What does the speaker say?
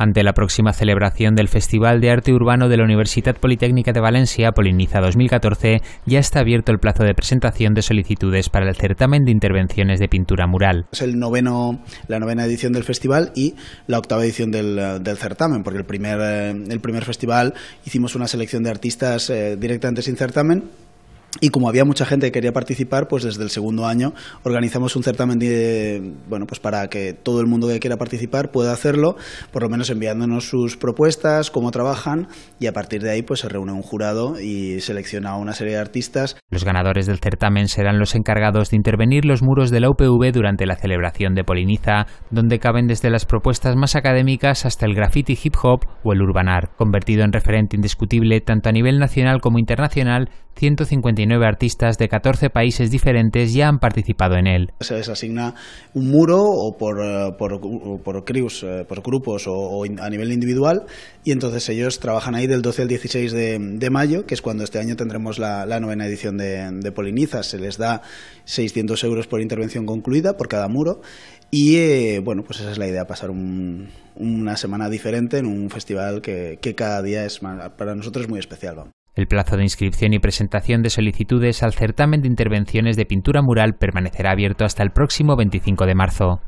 Ante la próxima celebración del Festival de Arte Urbano de la Universidad Politécnica de Valencia, Poliniza 2014, ya está abierto el plazo de presentación de solicitudes para el certamen de intervenciones de pintura mural. Es la novena edición del festival y la octava edición del, certamen, porque el primer, eh, el primer festival hicimos una selección de artistas eh, directamente sin certamen y como había mucha gente que quería participar, pues desde el segundo año organizamos un certamen de, bueno, pues para que todo el mundo que quiera participar pueda hacerlo, por lo menos enviándonos sus propuestas, cómo trabajan, y a partir de ahí pues se reúne un jurado y selecciona a una serie de artistas. Los ganadores del certamen serán los encargados de intervenir los muros de la UPV durante la celebración de Poliniza, donde caben desde las propuestas más académicas hasta el graffiti hip hop o el urbanar, convertido en referente indiscutible tanto a nivel nacional como internacional, 150 artistas de 14 países diferentes ya han participado en él. Se les asigna un muro o por, eh, por, por eh, por grupos o, a nivel individual y entonces ellos trabajan ahí del 12 al 16 de, mayo, que es cuando este año tendremos la, novena edición de, de Polinizas. Se les da 600 euros por intervención concluida por cada muro y eh, bueno, pues esa es la idea, pasar una semana diferente en un festival que, cada día es para nosotros muy especial. El plazo de inscripción y presentación de solicitudes al certamen de intervenciones de pintura mural permanecerá abierto hasta el próximo 25 de marzo.